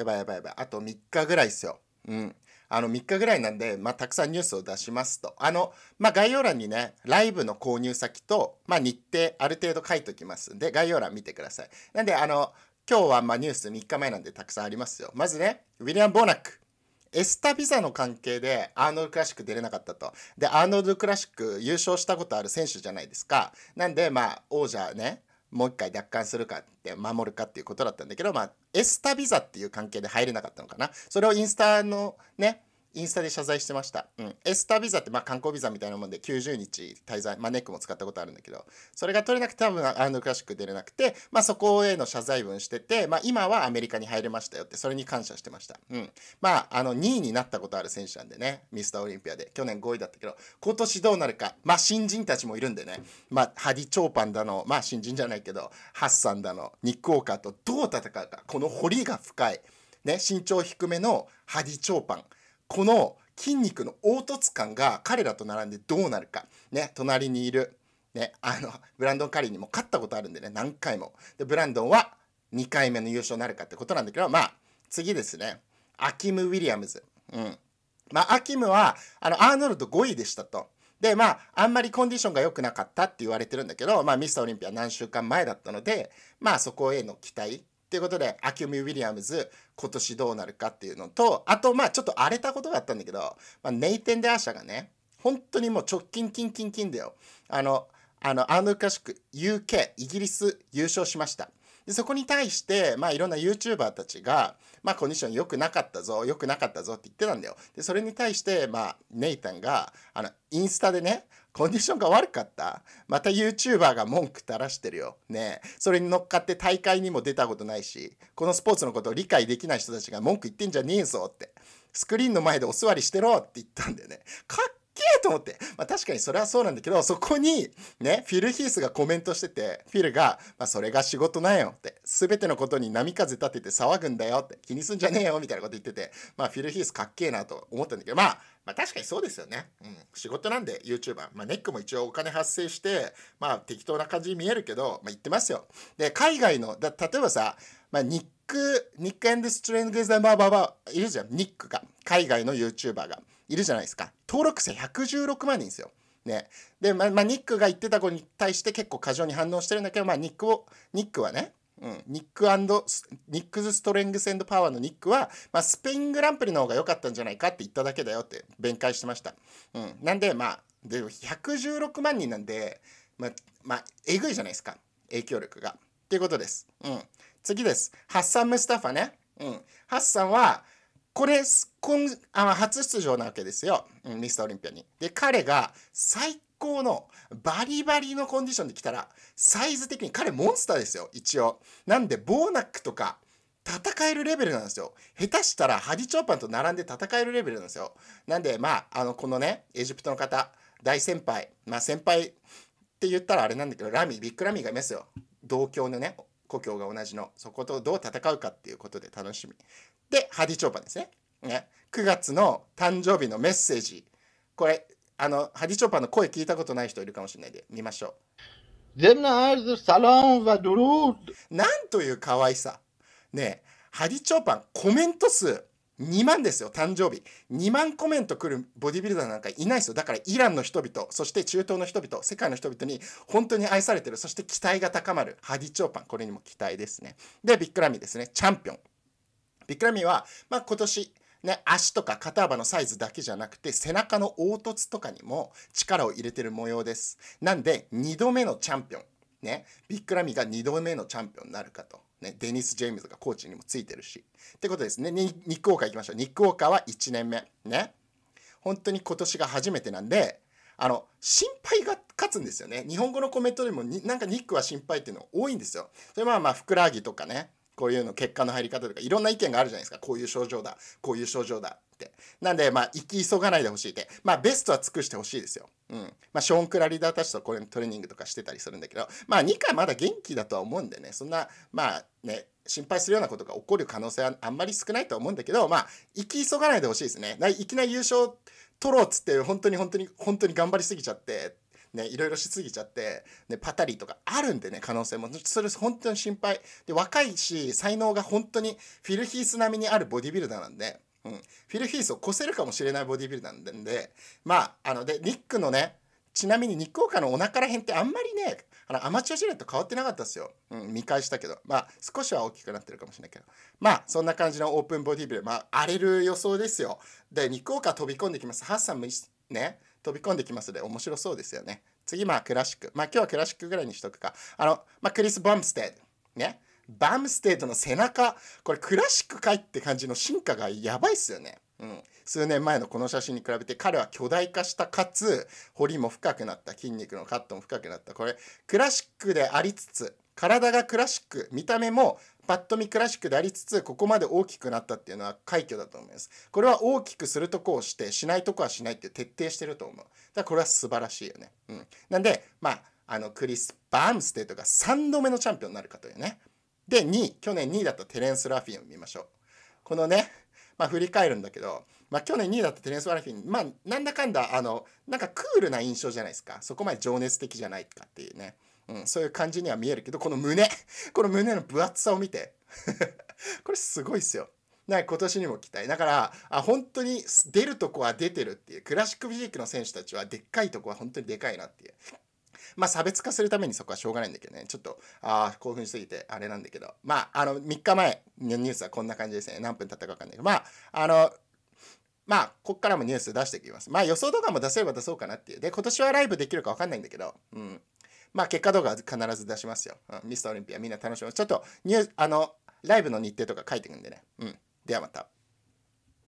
やばいやばいやばい。あと3日ぐらいですよ。うん。あの3日ぐらいなんで、まあ、たくさんニュースを出しますと。あの、まあ、概要欄にね、ライブの購入先と、まあ、日程ある程度書いときますんで、概要欄見てください。なんで、あの、今日はまニュース3日前なんでたくさんありますよ。まずね、ウィリアム・ボーナック。エスタビザの関係でアーノルド・クラシック出れなかったと。で、アーノルド・クラシック優勝したことある選手じゃないですか。なんで、まあ、王者ね、もう一回奪還するかって守るかっていうことだったんだけど、まあ、エスタビザっていう関係で入れなかったのかな。それをインスタのね、インスタで謝罪してました。うん。エスタービザって、まあ、観光ビザみたいなもんで、90日滞在、まあ、ネックも使ったことあるんだけど、それが取れなくて、多分、アンドクラシック出れなくて、まあ、そこへの謝罪文してて、まあ、今はアメリカに入れましたよって、それに感謝してました。うん。まあ、あの、2位になったことある選手なんでね、ミスターオリンピアで。去年5位だったけど、今年どうなるか。まあ、新人たちもいるんでね、まあ、ハディ・チョーパンだの、まあ、新人じゃないけど、ハッサンだの、ニック・ウォーカーとどう戦うか。この堀が深い。ね、身長低めのハディ・チョーパン。この筋肉の凹凸感が彼らと並んでどうなるか。ね、隣にいる、ね、あの、ブランドン・カリーにも勝ったことあるんでね、何回も。で、ブランドンは2回目の優勝になるかってことなんだけど、まあ、次ですね。アキム・ウィリアムズ。うん。まあ、アキムは、あの、アーノルド5位でしたと。で、まあ、あんまりコンディションが良くなかったって言われてるんだけど、まあ、ミスターオリンピア何週間前だったので、まあ、そこへの期待ということで、アキュミ・ウィリアムズ、今年どうなるかっていうのと、あと、まあちょっと荒れたことがあったんだけど、まあ、ネイテン・デ・アーシャがね、本当にもう直近、近、近、近だよ。あの、あの、アーノルカシック、UK、イギリス優勝しました。でそこに対して、まあ、いろんな YouTuber たちが、まあ、コンディション良くなかったぞ、良くなかったぞって言ってたんだよ。で、それに対して、まあ、ネイタンが、あの、インスタでね、コンディションが悪かったまた YouTuber が文句垂らしてるよ。ねえ。それに乗っかって大会にも出たことないし、このスポーツのことを理解できない人たちが文句言ってんじゃねえぞって。スクリーンの前でお座りしてろって言ったんだよね。かっと思って。まあ確かにそれはそうなんだけど、そこにね、フィル・ヒースがコメントしてて、フィルが、まあそれが仕事なんよって、すべてのことに波風立てて騒ぐんだよって、気にすんじゃねえよみたいなこと言ってて、まあフィル・ヒースかっけえなと思ったんだけど、まあ、まあ確かにそうですよね。うん。仕事なんで YouTuber。まあネックも一応お金発生して、まあ適当な感じに見えるけど、まあ言ってますよ。で、海外の、だ例えばさ、まあック、ニックストレングーバーバーバーいるじゃん、ニックが。海外の YouTuber が。いるじゃないですか。登録者116万人ですよ。ね。で、ま、まあ、ニックが言ってた子に対して結構過剰に反応してるんだけど、まあ、ニックを、ニックはね、うん、ニックニックズ・ストレングス・パワーのニックは、まあ、スペイングランプリの方が良かったんじゃないかって言っただけだよって弁解してました。うん、なんで、まあ、で116万人なんで、まあ、まあ、えぐいじゃないですか、影響力が。っていうことです。うん、次です。ハッサン・ムスタファね。うん、ハッサンは、これ、今あの初出場なわけですよ、ミスターオリンピアに。で、彼が最高のバリバリのコンディションで来たら、サイズ的に彼モンスターですよ、一応。なんで、ボーナックとか、戦えるレベルなんですよ。下手したらハディチョーパンと並んで戦えるレベルなんですよ。なんで、まあ、あの、このね、エジプトの方、大先輩、まあ先輩って言ったらあれなんだけど、ラミ、ビッグラミがいますよ。同郷のね、故郷が同じの、そことどう戦うかっていうことで楽しみ。で、ハディチョーパンですね。ね、9月の誕生日のメッセージこれあのハディチョーパーの声聞いたことない人いるかもしれないで見ましょうなんという可愛さねハディチョーパンコメント数2万ですよ誕生日2万コメント来るボディビルダーなんかいないですよだからイランの人々そして中東の人々世界の人々に本当に愛されてるそして期待が高まるハディ・チョーパンこれにも期待ですねでビッグラミーですねチャンピオンビッグラミーは、まあ、今年ね、足とか肩幅のサイズだけじゃなくて背中の凹凸とかにも力を入れてる模様です。なんで2度目のチャンピオン、ね、ビッグラミが2度目のチャンピオンになるかと。ね、デニス・ジェームズがコーチにもついてるし。ってことですね。ニック・ウォーカー行きましょう。ニック・ウォーカーは1年目。ね。本当に今年が初めてなんで、あの、心配が勝つんですよね。日本語のコメントでもなんかニックは心配っていうの多いんですよ。それまあまあ、ふくらはぎとかね、こういうの結果の入り方とかいろんな意見があるじゃないですかこういう症状だこういう症状だってなんでまあ行き急がないでほしいってまあベストは尽くしてほしいですようんまあショーン・クラリダーたちとこれトレーニングとかしてたりするんだけどまあ2回まだ元気だとは思うんでねそんなまあね心配するようなことが起こる可能性はあんまり少ないと思うんだけどまあ行き急がないでほしいですねいきなり優勝取ろうっつって本当に本当に本当に頑張りすぎちゃってね、いろいろしすぎちゃって、ね、パタリとかあるんでね、可能性も。それ本当に心配。で、若いし、才能が本当にフィルヒース並みにあるボディビルダーなんで、うん、フィルヒースを越せるかもしれないボディビルダーなんで、まあ、あの、で、ニックのね、ちなみに日光下のお腹ら辺ってあんまりね、あのアマチュア時代と変わってなかったですよ。うん、見返したけど。まあ、少しは大きくなってるかもしれないけど。まあ、そんな感じのオープンボディビル。まあ、荒れる予想ですよ。で、日光下飛び込んできます。ハッサンね飛び込んできますで面白そうですよね次まあクラシックまあ今日はクラシックぐらいにしとくかあの、まあ、クリス・バムステッドねバムステッドの背中これクラシック界って感じの進化がやばいっすよねうん、数年前のこの写真に比べて彼は巨大化したかつ彫りも深くなった筋肉のカットも深くなったこれクラシックでありつつ体がクラシック見た目もパッと見クラシックでありつつここまで大きくなったっていうのは快挙だと思いますこれは大きくするとこをしてしないとこはしないって徹底してると思うだからこれは素晴らしいよねうんなんでまああのクリス・バームステイとか3度目のチャンピオンになるかというねで2位去年2位だったテレンス・ラフィンを見ましょうこのねまあ、振り返るんだけど、まあ、去年2位だったテレンス・ラフィン、まあ、なんだかんだあのなんかクールな印象じゃないですかそこまで情熱的じゃないかっていうねうん、そういう感じには見えるけどこの胸 この胸の分厚さを見て これすごいっすよ。な今年にも期待だからあ本当に出るとこは出てるっていうクラシックフィジークの選手たちはでっかいとこは本当にでかいなっていうまあ差別化するためにそこはしょうがないんだけどねちょっとああ、興奮しすぎてあれなんだけどまああの3日前のニュースはこんな感じですね何分経ったか分かんないけどまああのまあ、こっからもニュース出していきます。まあ、予想動画も出せれば出そうかなっていう。で、今年はライブできるか分かんないんだけど、うん。まあ、結果動画は必ず出しますよ、うん。ミスターオリンピアみんな楽しみます。ちょっとニューあのライブの日程とか書いてくんでね。うん。ではまた。